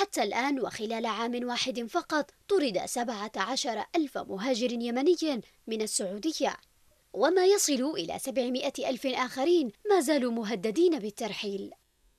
حتى الآن وخلال عام واحد فقط طرد 17 ألف مهاجر يمني من السعودية وما يصل إلى 700 ألف آخرين ما زالوا مهددين بالترحيل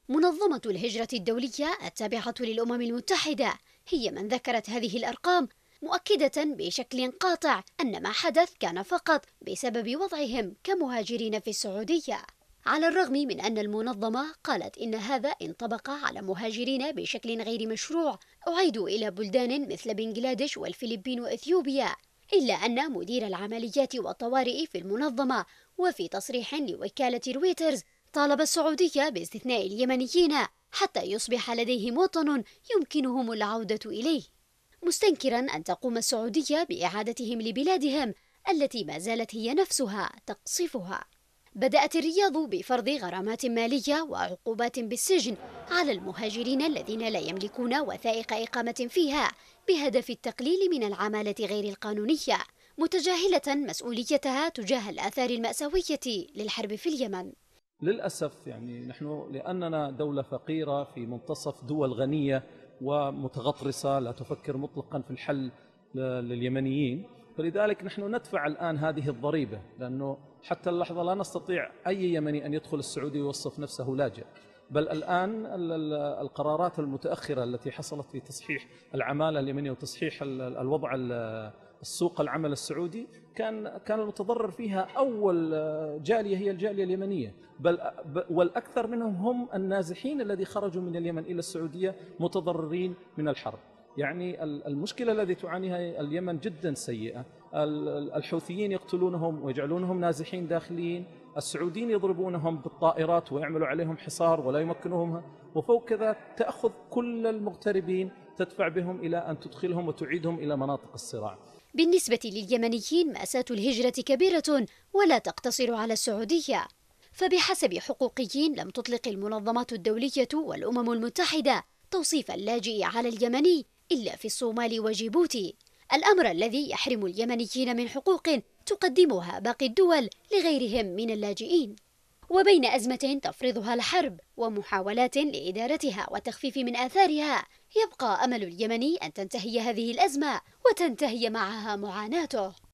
منظمة الهجرة الدولية التابعة للأمم المتحدة هي من ذكرت هذه الأرقام مؤكدة بشكل قاطع أن ما حدث كان فقط بسبب وضعهم كمهاجرين في السعودية على الرغم من أن المنظمة قالت إن هذا انطبق على مهاجرين بشكل غير مشروع أعيدوا إلى بلدان مثل بنغلاديش والفلبين وإثيوبيا إلا أن مدير العمليات والطوارئ في المنظمة وفي تصريح لوكالة رويترز طالب السعودية باستثناء اليمنيين حتى يصبح لديهم وطن يمكنهم العودة إليه مستنكرا أن تقوم السعودية بإعادتهم لبلادهم التي ما زالت هي نفسها تقصفها بدأت الرياض بفرض غرامات مالية وعقوبات بالسجن على المهاجرين الذين لا يملكون وثائق إقامة فيها بهدف التقليل من العمالة غير القانونية متجاهلة مسؤوليتها تجاه الآثار المأساوية للحرب في اليمن للأسف يعني نحن لأننا دولة فقيرة في منتصف دول غنية ومتغطرسة لا تفكر مطلقا في الحل لليمنيين فلذلك نحن ندفع الآن هذه الضريبة لأنه حتى اللحظة لا نستطيع أي يمني أن يدخل السعودية ويوصف نفسه لاجئ بل الآن القرارات المتأخرة التي حصلت في تصحيح العمالة اليمنية وتصحيح الوضع السوق العمل السعودي كان كان المتضرر فيها اول جاليه هي الجاليه اليمنيه بل والاكثر منهم هم النازحين الذي خرجوا من اليمن الى السعوديه متضررين من الحرب يعني المشكلة التي تعانيها اليمن جدا سيئة الحوثيين يقتلونهم ويجعلونهم نازحين داخليين السعوديين يضربونهم بالطائرات ويعملوا عليهم حصار ولا يمكنهم وفوق كذا تأخذ كل المغتربين تدفع بهم إلى أن تدخلهم وتعيدهم إلى مناطق الصراع بالنسبة لليمنيين مأساة الهجرة كبيرة ولا تقتصر على السعودية فبحسب حقوقيين لم تطلق المنظمات الدولية والأمم المتحدة توصيف اللاجئ على اليمني إلا في الصومال وجيبوتي الأمر الذي يحرم اليمنيين من حقوق تقدمها باقي الدول لغيرهم من اللاجئين وبين أزمة تفرضها الحرب ومحاولات لإدارتها وتخفيف من آثارها يبقى أمل اليمني أن تنتهي هذه الأزمة وتنتهي معها معاناته